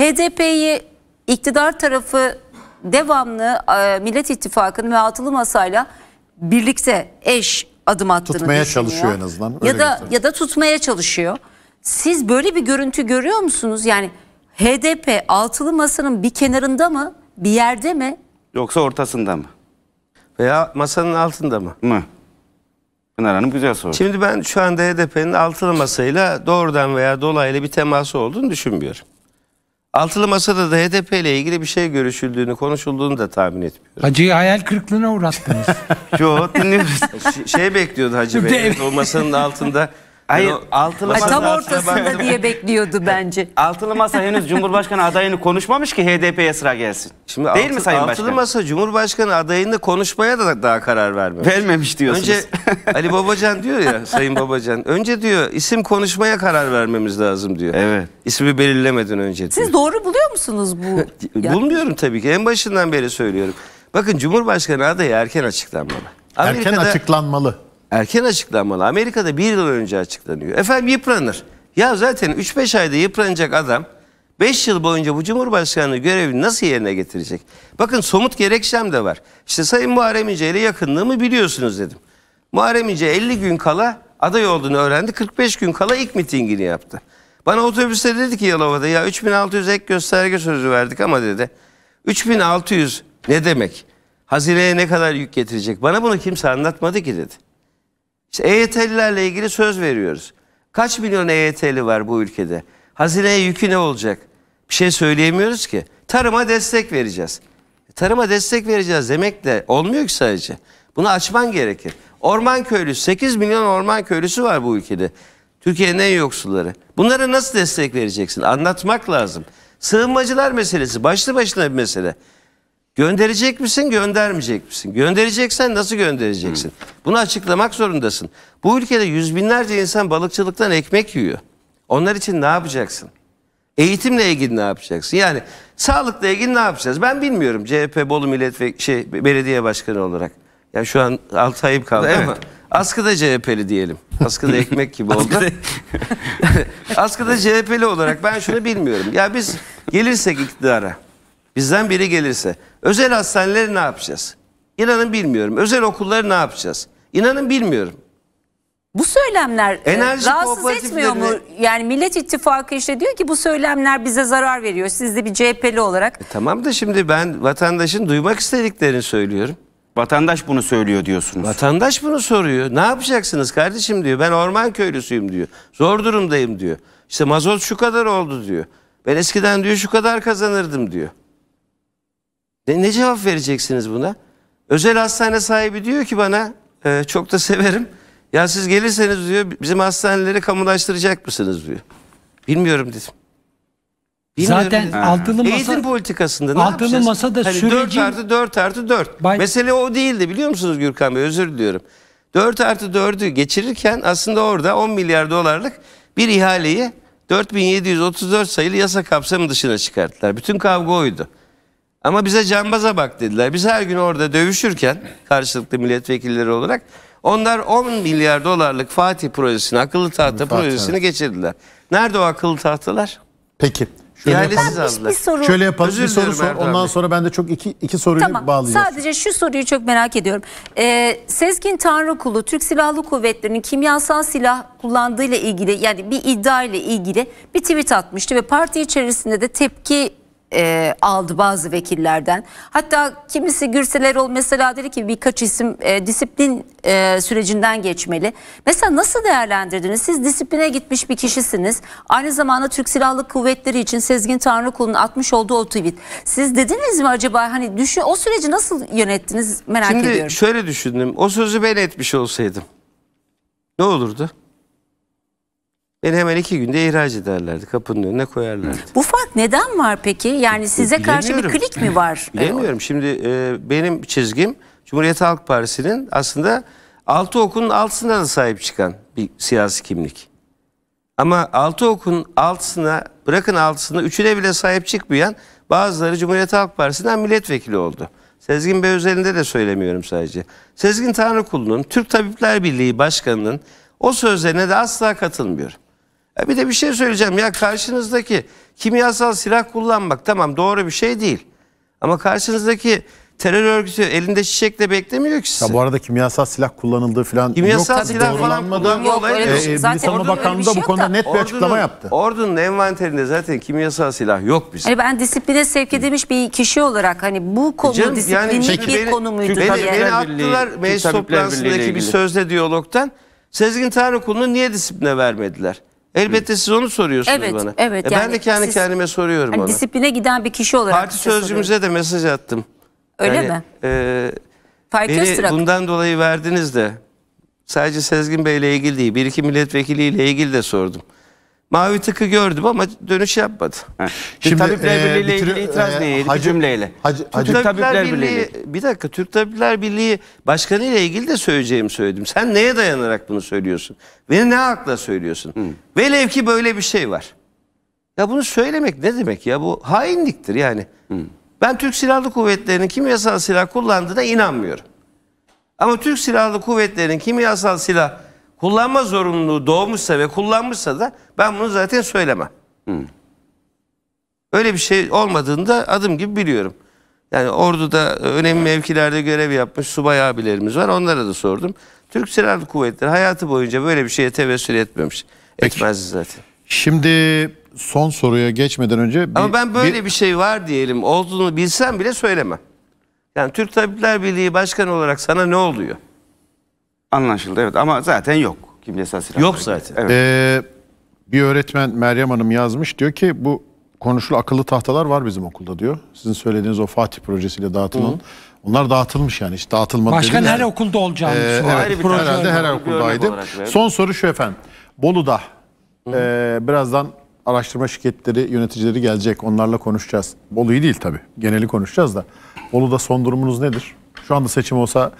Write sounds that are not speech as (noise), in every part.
HDP'yi iktidar tarafı devamlı e, Millet İttifakı'nın ve altılı masayla birlikte eş adım attığını tutmaya çalışıyor en azından. Öyle ya da göstereyim. ya da tutmaya çalışıyor. Siz böyle bir görüntü görüyor musunuz? Yani HDP altılı masanın bir kenarında mı, bir yerde mi? Yoksa ortasında mı? Veya masanın altında mı? Mı? Pınar Hanım güzel soru. Şimdi ben şu anda HDP'nin altılı masayla doğrudan veya dolaylı bir teması olduğunu düşünmüyorum. Altılı Masa'da da HDP ile ilgili bir şey görüşüldüğünü, konuşulduğunu da tahmin etmiyorum. Hacı'yı hayal kırıklığına uğrattınız. (laughs) Yo dinliyoruz. Şey, şey bekliyordu Hacı Bey. O masanın altında Hayır altılı masa tam ortasında diye bekliyordu (laughs) bence. Altılı masa henüz Cumhurbaşkanı adayını konuşmamış ki HDP'ye sıra gelsin. Şimdi Değil altı, mi Sayın Başkan? Altılı masa Cumhurbaşkanı adayını konuşmaya da daha karar vermemiş. Vermemiş diyorsunuz. Önce (laughs) Ali Babacan diyor ya Sayın Babacan. Önce diyor isim konuşmaya karar vermemiz lazım diyor. Evet. İsmi belirlemeden önce diyor. Siz doğru buluyor musunuz bu? (laughs) Bulmuyorum tabii ki en başından beri söylüyorum. Bakın Cumhurbaşkanı adayı erken açıklanmalı. Amerika'da, erken açıklanmalı erken açıklanmalı. Amerika'da bir yıl önce açıklanıyor. Efendim yıpranır. Ya zaten 3-5 ayda yıpranacak adam 5 yıl boyunca bu Cumhurbaşkanlığı görevini nasıl yerine getirecek? Bakın somut gerekçem de var. İşte Sayın Muharrem İnce ile yakınlığımı biliyorsunuz dedim. Muharrem İnce 50 gün kala aday olduğunu öğrendi. 45 gün kala ilk mitingini yaptı. Bana otobüste dedi ki Yalova'da ya 3600 ek gösterge sözü verdik ama dedi. 3600 ne demek? Hazineye ne kadar yük getirecek? Bana bunu kimse anlatmadı ki dedi. İşte EYT'lilerle ilgili söz veriyoruz. Kaç milyon EYT'li var bu ülkede? Hazineye yükü ne olacak? Bir şey söyleyemiyoruz ki. Tarıma destek vereceğiz. E, tarıma destek vereceğiz demek de olmuyor ki sadece. Bunu açman gerekir. Orman köylüsü, 8 milyon orman köylüsü var bu ülkede. Türkiye'nin en yoksulları. Bunlara nasıl destek vereceksin? Anlatmak lazım. Sığınmacılar meselesi başlı başına bir mesele. Gönderecek misin, göndermeyecek misin? Göndereceksen nasıl göndereceksin? Bunu açıklamak zorundasın. Bu ülkede yüz binlerce insan balıkçılıktan ekmek yiyor. Onlar için ne yapacaksın? Eğitimle ilgili ne yapacaksın? Yani sağlıkla ilgili ne yapacağız? Ben bilmiyorum CHP Bolu Milletvekili şey belediye başkanı olarak. Ya şu an altayım kaldı evet. ama askıda CHP'li diyelim. Askıda ekmek gibi oldu. askıda (laughs) CHP'li olarak ben şunu bilmiyorum. Ya biz gelirsek iktidara Bizden biri gelirse. Özel hastaneleri ne yapacağız? İnanın bilmiyorum. Özel okulları ne yapacağız? İnanın bilmiyorum. Bu söylemler e, Enerji rahatsız etmiyor mu? Yani Millet İttifakı işte diyor ki bu söylemler bize zarar veriyor. Siz de bir CHP'li olarak. E tamam da şimdi ben vatandaşın duymak istediklerini söylüyorum. Vatandaş bunu söylüyor diyorsunuz. Vatandaş bunu soruyor. Ne yapacaksınız kardeşim diyor. Ben orman köylüsüyüm diyor. Zor durumdayım diyor. İşte mazot şu kadar oldu diyor. Ben eskiden diyor şu kadar kazanırdım diyor. Ne, ne cevap vereceksiniz buna? Özel hastane sahibi diyor ki bana e, çok da severim. Ya siz gelirseniz diyor bizim hastaneleri kamulaştıracak mısınız diyor. Bilmiyorum dedim. Bilmiyorum Zaten dedim. altılı masa eğitim politikasında ne altılı masada hani sürecin 4 artı 4 artı 4. Bay... Mesele o değildi biliyor musunuz Gürkan Bey özür diliyorum. 4 artı 4'ü geçirirken aslında orada 10 milyar dolarlık bir ihaleyi 4734 sayılı yasa kapsamı dışına çıkarttılar. Bütün kavga oydu. Ama bize cambaza bak dediler. Biz her gün orada dövüşürken karşılıklı milletvekilleri olarak onlar 10 milyar dolarlık Fatih projesini, akıllı tahta Fatih, projesini evet. geçirdiler. Nerede o akıllı tahtalar? Peki. Şöyle İhalesiz yapalım. Bir soru. Şöyle yapalım Özür bir soru sor. Ondan sonra ben de çok iki, iki soruyu tamam. bağlayacağım. Sadece şu soruyu çok merak ediyorum. Ee, Sezgin Tanrıkulu Türk Silahlı Kuvvetleri'nin kimyasal silah kullandığıyla ilgili yani bir iddia ile ilgili bir tweet atmıştı ve parti içerisinde de tepki e, aldı bazı vekillerden. Hatta kimisi Gürsel Erol mesela dedi ki birkaç isim e, disiplin e, sürecinden geçmeli. Mesela nasıl değerlendirdiniz? Siz disipline gitmiş bir kişisiniz. Aynı zamanda Türk Silahlı Kuvvetleri için Sezgin Tanrıkul'un atmış olduğu o tweet. Siz dediniz mi acaba hani düşün o süreci nasıl yönettiniz merak Şimdi ediyorum. Şimdi şöyle düşündüm. O sözü ben etmiş olsaydım ne olurdu? Beni hemen iki günde ihraç ederlerdi. Kapının önüne koyarlardı. Bu fark neden var peki? Yani size karşı bir klik mi var? (laughs) Bilemiyorum. Şimdi e, benim çizgim Cumhuriyet Halk Partisi'nin aslında altı okun altısına da sahip çıkan bir siyasi kimlik. Ama altı okun altısına bırakın altısına üçüne bile sahip çıkmayan bazıları Cumhuriyet Halk Partisi'nden milletvekili oldu. Sezgin Bey özelinde de söylemiyorum sadece. Sezgin Tanrıkulu'nun Türk Tabipler Birliği Başkanı'nın o sözlerine de asla katılmıyorum. E bir de bir şey söyleyeceğim ya karşınızdaki kimyasal silah kullanmak tamam doğru bir şey değil. Ama karşınızdaki terör örgütü elinde şişekle beklemiyor ki sizi. Ya bu arada kimyasal silah kullanıldığı falan kimyasal yok. Kimyasal silah falan kullanma olayı yok. E, şey zaten Savunma Bakanlığı şey da bu konuda net bir ordunun, açıklama yaptı. Ordunun envanterinde zaten kimyasal silah yok bizim. Hani ben disipline sevk edilmiş bir kişi olarak hani bu e konu e canım, disiplinlik yani, bir beni, konu muydu Beni, beni attılar meclis toplantısındaki bir sözle diyalogtan. Sezgin Tanrıkulu'nu niye disipline vermediler? Elbette siz onu soruyorsunuz Evet, bana. evet. E ben de kendi siz- kendime soruyorum Yani ona. disipline giden bir kişi olarak. Parti size soruyorum. de mesaj attım. Öyle Yani, mi? e, Faik Beni bundan dolayı verdiniz de sadece Sezgin Bey ile ilgili değil bir iki milletvekiliyle ilgili de sordum. Mavi tıkı gördüm ama dönüş yapmadı. Şimdi, Şimdi Tabipler e, Birliği'yle bitiriyor- ilgili itiraz e, neydi? Hacı- Bir cümleyle. Hacı- Türk Hacı- Türk Tabipler Birliği. bir dakika Türk Tabipler Birliği Başkanı ile ilgili de söyleyeceğimi söyledim. Sen neye dayanarak bunu söylüyorsun? Ve ne hakla söylüyorsun? Hmm. Velev ki böyle bir şey var. Ya bunu söylemek ne demek ya? Bu hainliktir yani. Hmm. Ben Türk Silahlı Kuvvetleri'nin kimyasal silah kullandığına inanmıyorum. Ama Türk Silahlı Kuvvetleri'nin kimyasal silah kullanma zorunluluğu doğmuşsa ve kullanmışsa da ben bunu zaten söylemem. Hı. Öyle bir şey olmadığında adım gibi biliyorum. Yani orduda önemli mevkilerde görev yapmış subay abilerimiz var. Onlara da sordum. Türk Silahlı Kuvvetleri hayatı boyunca böyle bir şeye tevessül etmemiş. Etmez zaten. Şimdi son soruya geçmeden önce... Bir, Ama ben böyle bir... bir şey var diyelim olduğunu bilsem bile söylemem. Yani Türk Tabipler Birliği Başkanı olarak sana ne oluyor? Anlaşıldı evet ama zaten yok kimyasal silah. Yok zaten. Evet. Ee, bir öğretmen Meryem Hanım yazmış diyor ki bu konuşulu akıllı tahtalar var bizim okulda diyor. Sizin söylediğiniz o Fatih projesiyle dağıtılan. Hı. Onlar dağıtılmış yani hiç dağıtılmadı. Başka her yani. okulda olacağını ee, evet, proje herhalde her okuldaydı. Son soru şu efendim. Bolu'da Hı. e, birazdan araştırma şirketleri yöneticileri gelecek. Onlarla konuşacağız. Bolu'yu değil tabii. Geneli konuşacağız da. Bolu'da son durumunuz nedir? Şu anda seçim olsa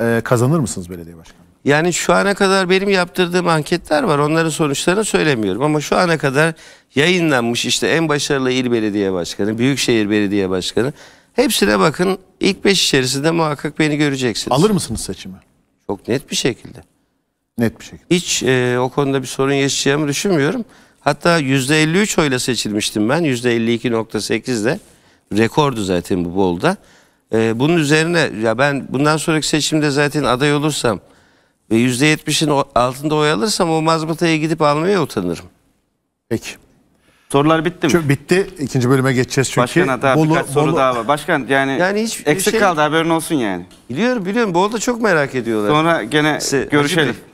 e, kazanır mısınız belediye başkanı? Yani şu ana kadar benim yaptırdığım anketler var. Onların sonuçlarını söylemiyorum. Ama şu ana kadar yayınlanmış işte en başarılı il belediye başkanı, büyükşehir belediye başkanı. Hepsine bakın ilk beş içerisinde muhakkak beni göreceksiniz. Alır mısınız seçimi? Çok net bir şekilde. Net bir şekilde. Hiç e, o konuda bir sorun yaşayacağımı düşünmüyorum. Hatta %53 oyla seçilmiştim ben. 52.8 de Rekordu zaten bu bolda. E, bunun üzerine ya ben bundan sonraki seçimde zaten aday olursam ve %70'in altında oy alırsam o mazbataya gidip almaya utanırım. Peki. Sorular bitti mi? Çünkü bitti. İkinci bölüme geçeceğiz çünkü. Başkan hatta Bolu, birkaç soru Bolu... daha var. Başkan yani, yani hiç eksik şey... kaldı haberin olsun yani. Biliyorum biliyorum. Bu da çok merak ediyorlar. Sonra gene Se görüşelim.